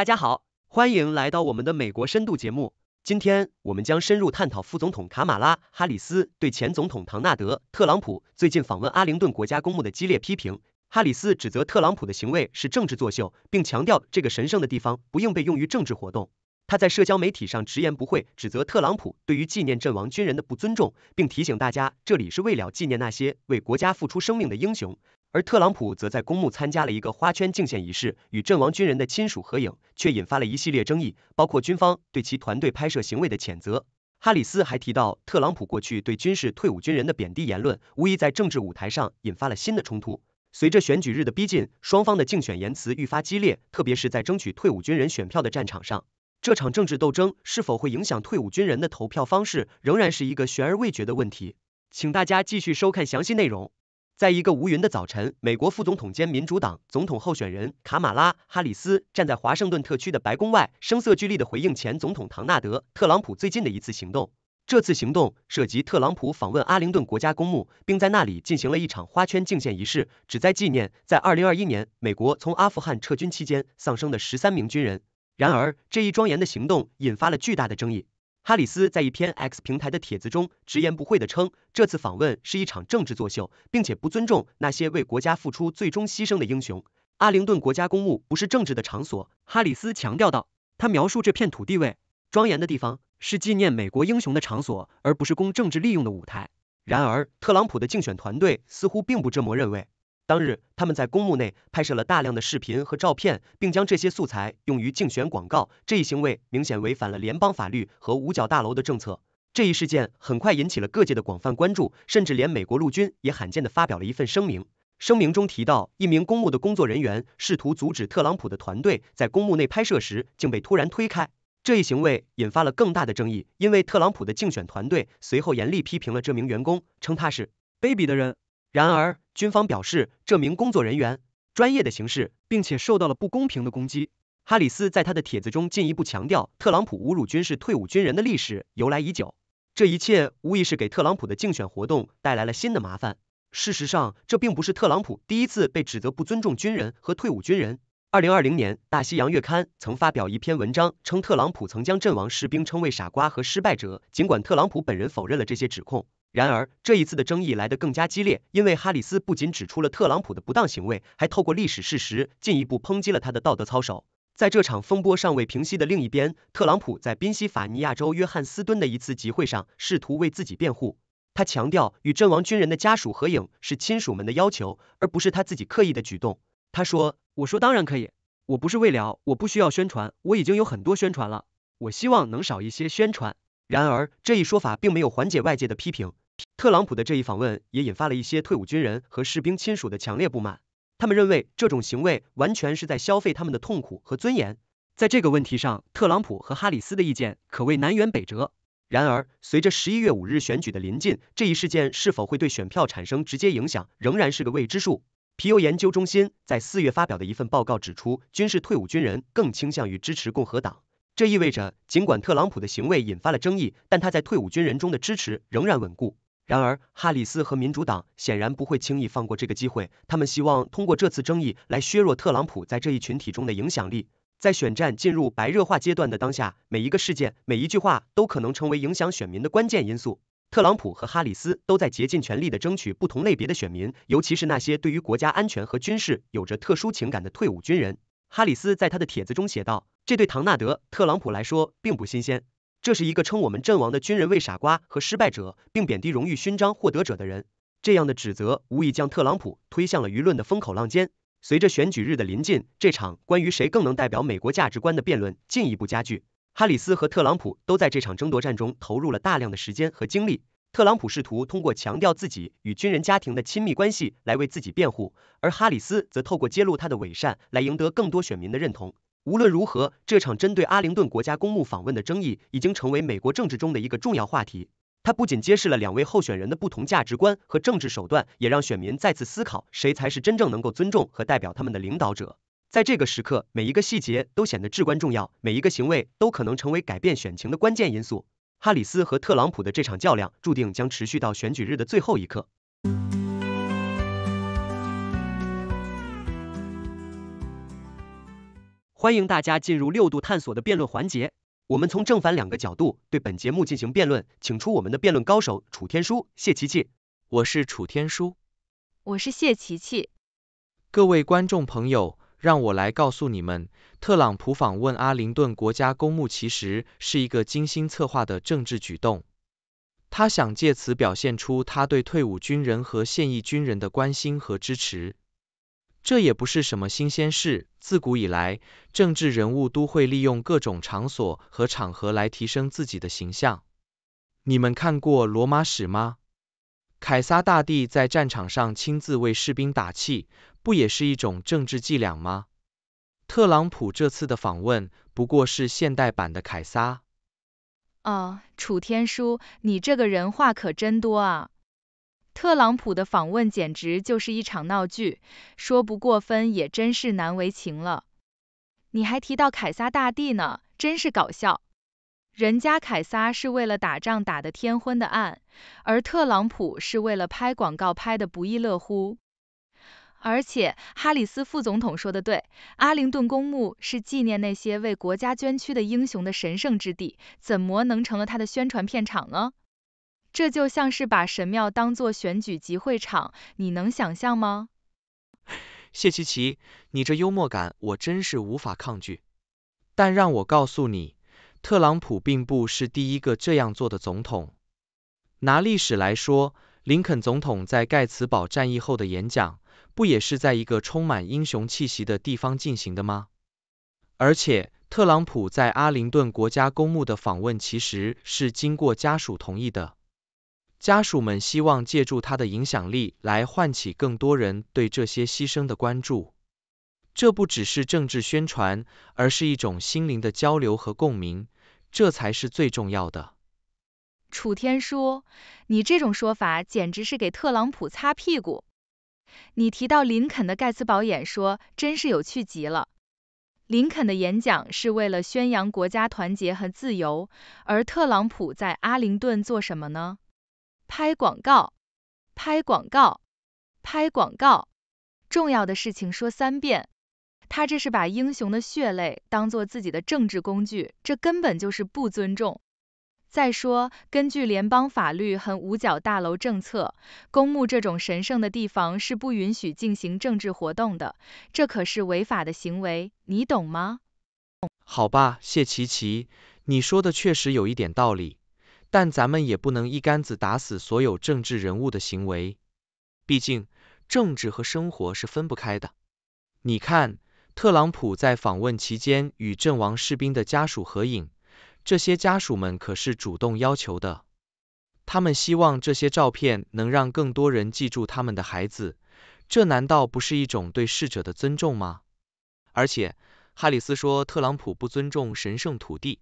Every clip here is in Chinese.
大家好，欢迎来到我们的美国深度节目。今天我们将深入探讨副总统卡马拉·哈里斯对前总统唐纳德·特朗普最近访问阿灵顿国家公墓的激烈批评。哈里斯指责特朗普的行为是政治作秀，并强调这个神圣的地方不应被用于政治活动。他在社交媒体上直言不讳，指责特朗普对于纪念阵亡军人的不尊重，并提醒大家这里是为了纪念那些为国家付出生命的英雄。而特朗普则在公墓参加了一个花圈敬献仪式，与阵亡军人的亲属合影，却引发了一系列争议，包括军方对其团队拍摄行为的谴责。哈里斯还提到，特朗普过去对军事退伍军人的贬低言论，无疑在政治舞台上引发了新的冲突。随着选举日的逼近，双方的竞选言辞愈发激烈，特别是在争取退伍军人选票的战场上，这场政治斗争是否会影响退伍军人的投票方式，仍然是一个悬而未决的问题。请大家继续收看详细内容。在一个无云的早晨，美国副总统兼民主党总统候选人卡马拉·哈里斯站在华盛顿特区的白宫外，声色俱厉地回应前总统唐纳德·特朗普最近的一次行动。这次行动涉及特朗普访问阿灵顿国家公墓，并在那里进行了一场花圈敬献仪式，旨在纪念在2021年美国从阿富汗撤军期间丧生的十三名军人。然而，这一庄严的行动引发了巨大的争议。哈里斯在一篇 X 平台的帖子中直言不讳地称，这次访问是一场政治作秀，并且不尊重那些为国家付出最终牺牲的英雄。阿灵顿国家公墓不是政治的场所，哈里斯强调道。他描述这片土地为庄严的地方，是纪念美国英雄的场所，而不是供政治利用的舞台。然而，特朗普的竞选团队似乎并不这么认为。当日，他们在公墓内拍摄了大量的视频和照片，并将这些素材用于竞选广告。这一行为明显违反了联邦法律和五角大楼的政策。这一事件很快引起了各界的广泛关注，甚至连美国陆军也罕见的发表了一份声明。声明中提到，一名公墓的工作人员试图阻止特朗普的团队在公墓内拍摄时，竟被突然推开。这一行为引发了更大的争议，因为特朗普的竞选团队随后严厉批评了这名员工，称他是卑鄙的人。然而，军方表示，这名工作人员专业的行事，并且受到了不公平的攻击。哈里斯在他的帖子中进一步强调，特朗普侮辱军事退伍军人的历史由来已久。这一切无疑是给特朗普的竞选活动带来了新的麻烦。事实上，这并不是特朗普第一次被指责不尊重军人和退伍军人。二零二零年，大西洋月刊曾发表一篇文章，称特朗普曾将阵亡士兵称为傻瓜和失败者。尽管特朗普本人否认了这些指控。然而，这一次的争议来得更加激烈，因为哈里斯不仅指出了特朗普的不当行为，还透过历史事实进一步抨击了他的道德操守。在这场风波尚未平息的另一边，特朗普在宾夕法尼亚州约翰斯敦的一次集会上试图为自己辩护。他强调，与阵亡军人的家属合影是亲属们的要求，而不是他自己刻意的举动。他说：“我说当然可以，我不是为了，我不需要宣传，我已经有很多宣传了，我希望能少一些宣传。”然而，这一说法并没有缓解外界的批评。特朗普的这一访问也引发了一些退伍军人和士兵亲属的强烈不满，他们认为这种行为完全是在消费他们的痛苦和尊严。在这个问题上，特朗普和哈里斯的意见可谓南辕北辙。然而，随着十一月五日选举的临近，这一事件是否会对选票产生直接影响，仍然是个未知数。皮尤研究中心在四月发表的一份报告指出，军事退伍军人更倾向于支持共和党。这意味着，尽管特朗普的行为引发了争议，但他在退伍军人中的支持仍然稳固。然而，哈里斯和民主党显然不会轻易放过这个机会，他们希望通过这次争议来削弱特朗普在这一群体中的影响力。在选战进入白热化阶段的当下，每一个事件、每一句话都可能成为影响选民的关键因素。特朗普和哈里斯都在竭尽全力的争取不同类别的选民，尤其是那些对于国家安全和军事有着特殊情感的退伍军人。哈里斯在他的帖子中写道。这对唐纳德·特朗普来说并不新鲜。这是一个称我们阵亡的军人为傻瓜和失败者，并贬低荣誉勋章获得者的人。这样的指责无疑将特朗普推向了舆论的风口浪尖。随着选举日的临近，这场关于谁更能代表美国价值观的辩论进一步加剧。哈里斯和特朗普都在这场争夺战中投入了大量的时间和精力。特朗普试图通过强调自己与军人家庭的亲密关系来为自己辩护，而哈里斯则透过揭露他的伪善来赢得更多选民的认同。无论如何，这场针对阿灵顿国家公墓访问的争议已经成为美国政治中的一个重要话题。它不仅揭示了两位候选人的不同价值观和政治手段，也让选民再次思考谁才是真正能够尊重和代表他们的领导者。在这个时刻，每一个细节都显得至关重要，每一个行为都可能成为改变选情的关键因素。哈里斯和特朗普的这场较量注定将持续到选举日的最后一刻。欢迎大家进入六度探索的辩论环节，我们从正反两个角度对本节目进行辩论，请出我们的辩论高手楚天舒、谢琪琪。我是楚天舒，我是谢琪琪。各位观众朋友，让我来告诉你们，特朗普访问阿灵顿国家公墓其实是一个精心策划的政治举动，他想借此表现出他对退伍军人和现役军人的关心和支持。这也不是什么新鲜事，自古以来，政治人物都会利用各种场所和场合来提升自己的形象。你们看过《罗马史》吗？凯撒大帝在战场上亲自为士兵打气，不也是一种政治伎俩吗？特朗普这次的访问不过是现代版的凯撒。哦，楚天舒，你这个人话可真多啊！特朗普的访问简直就是一场闹剧，说不过分也真是难为情了。你还提到凯撒大帝呢，真是搞笑。人家凯撒是为了打仗打得天昏地暗，而特朗普是为了拍广告拍得不亦乐乎。而且哈里斯副总统说的对，阿灵顿公墓是纪念那些为国家捐躯的英雄的神圣之地，怎么能成了他的宣传片场呢？这就像是把神庙当作选举集会场，你能想象吗？谢琪琪，你这幽默感我真是无法抗拒。但让我告诉你，特朗普并不是第一个这样做的总统。拿历史来说，林肯总统在盖茨堡战役后的演讲，不也是在一个充满英雄气息的地方进行的吗？而且，特朗普在阿灵顿国家公墓的访问其实是经过家属同意的。家属们希望借助他的影响力来唤起更多人对这些牺牲的关注。这不只是政治宣传，而是一种心灵的交流和共鸣，这才是最重要的。楚天舒，你这种说法简直是给特朗普擦屁股！你提到林肯的盖茨堡演说，真是有趣极了。林肯的演讲是为了宣扬国家团结和自由，而特朗普在阿灵顿做什么呢？拍广告，拍广告，拍广告！重要的事情说三遍。他这是把英雄的血泪当做自己的政治工具，这根本就是不尊重。再说，根据联邦法律和五角大楼政策，公墓这种神圣的地方是不允许进行政治活动的，这可是违法的行为，你懂吗？好吧，谢琪琪，你说的确实有一点道理。但咱们也不能一竿子打死所有政治人物的行为，毕竟政治和生活是分不开的。你看，特朗普在访问期间与阵亡士兵的家属合影，这些家属们可是主动要求的，他们希望这些照片能让更多人记住他们的孩子，这难道不是一种对逝者的尊重吗？而且，哈里斯说特朗普不尊重神圣土地。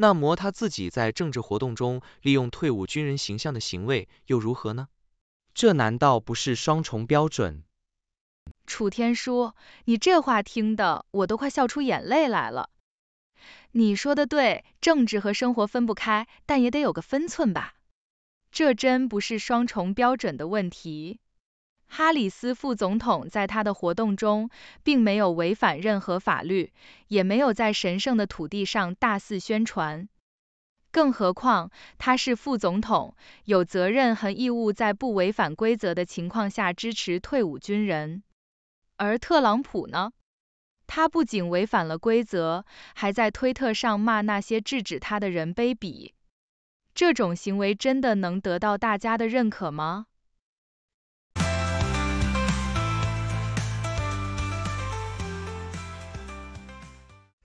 那么他自己在政治活动中利用退伍军人形象的行为又如何呢？这难道不是双重标准？楚天舒，你这话听的我都快笑出眼泪来了。你说的对，政治和生活分不开，但也得有个分寸吧。这真不是双重标准的问题。哈里斯副总统在他的活动中并没有违反任何法律，也没有在神圣的土地上大肆宣传。更何况，他是副总统，有责任和义务在不违反规则的情况下支持退伍军人。而特朗普呢？他不仅违反了规则，还在推特上骂那些制止他的人卑鄙。这种行为真的能得到大家的认可吗？